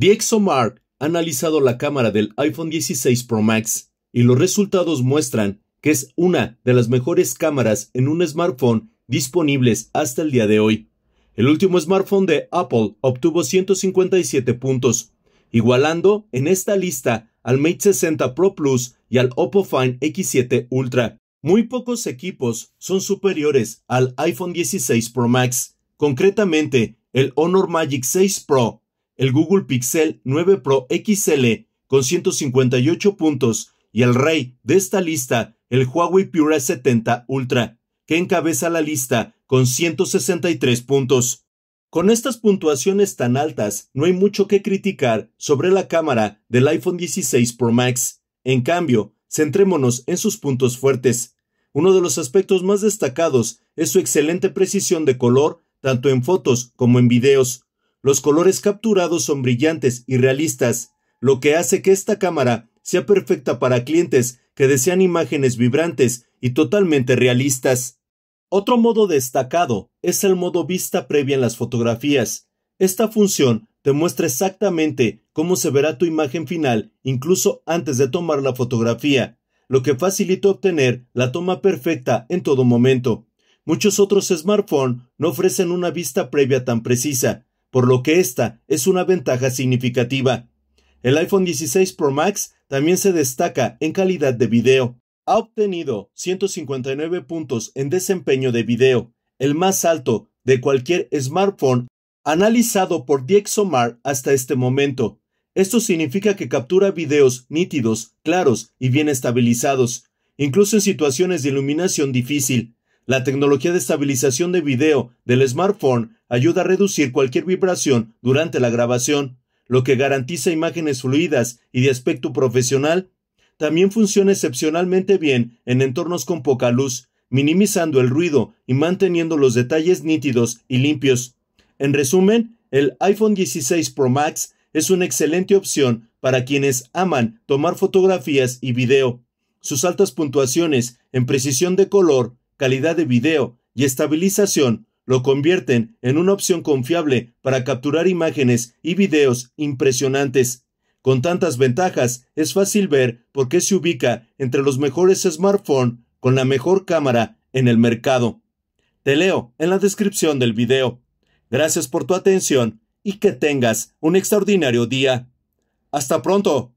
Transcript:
DxOMark ha analizado la cámara del iPhone 16 Pro Max y los resultados muestran que es una de las mejores cámaras en un smartphone disponibles hasta el día de hoy. El último smartphone de Apple obtuvo 157 puntos, igualando en esta lista al Mate 60 Pro Plus y al Oppo Find X7 Ultra. Muy pocos equipos son superiores al iPhone 16 Pro Max. Concretamente, el Honor Magic 6 Pro el Google Pixel 9 Pro XL con 158 puntos y el rey de esta lista, el Huawei Pura 70 Ultra, que encabeza la lista con 163 puntos. Con estas puntuaciones tan altas, no hay mucho que criticar sobre la cámara del iPhone 16 Pro Max. En cambio, centrémonos en sus puntos fuertes. Uno de los aspectos más destacados es su excelente precisión de color, tanto en fotos como en videos. Los colores capturados son brillantes y realistas, lo que hace que esta cámara sea perfecta para clientes que desean imágenes vibrantes y totalmente realistas. Otro modo destacado es el modo vista previa en las fotografías. Esta función te muestra exactamente cómo se verá tu imagen final incluso antes de tomar la fotografía, lo que facilita obtener la toma perfecta en todo momento. Muchos otros smartphones no ofrecen una vista previa tan precisa, por lo que esta es una ventaja significativa. El iPhone 16 Pro Max también se destaca en calidad de video. Ha obtenido 159 puntos en desempeño de video, el más alto de cualquier smartphone analizado por DxOMark hasta este momento. Esto significa que captura videos nítidos, claros y bien estabilizados, incluso en situaciones de iluminación difícil. La tecnología de estabilización de video del smartphone ayuda a reducir cualquier vibración durante la grabación, lo que garantiza imágenes fluidas y de aspecto profesional. También funciona excepcionalmente bien en entornos con poca luz, minimizando el ruido y manteniendo los detalles nítidos y limpios. En resumen, el iPhone 16 Pro Max es una excelente opción para quienes aman tomar fotografías y video. Sus altas puntuaciones en precisión de color, calidad de video y estabilización lo convierten en una opción confiable para capturar imágenes y videos impresionantes. Con tantas ventajas, es fácil ver por qué se ubica entre los mejores smartphones con la mejor cámara en el mercado. Te leo en la descripción del video. Gracias por tu atención y que tengas un extraordinario día. Hasta pronto.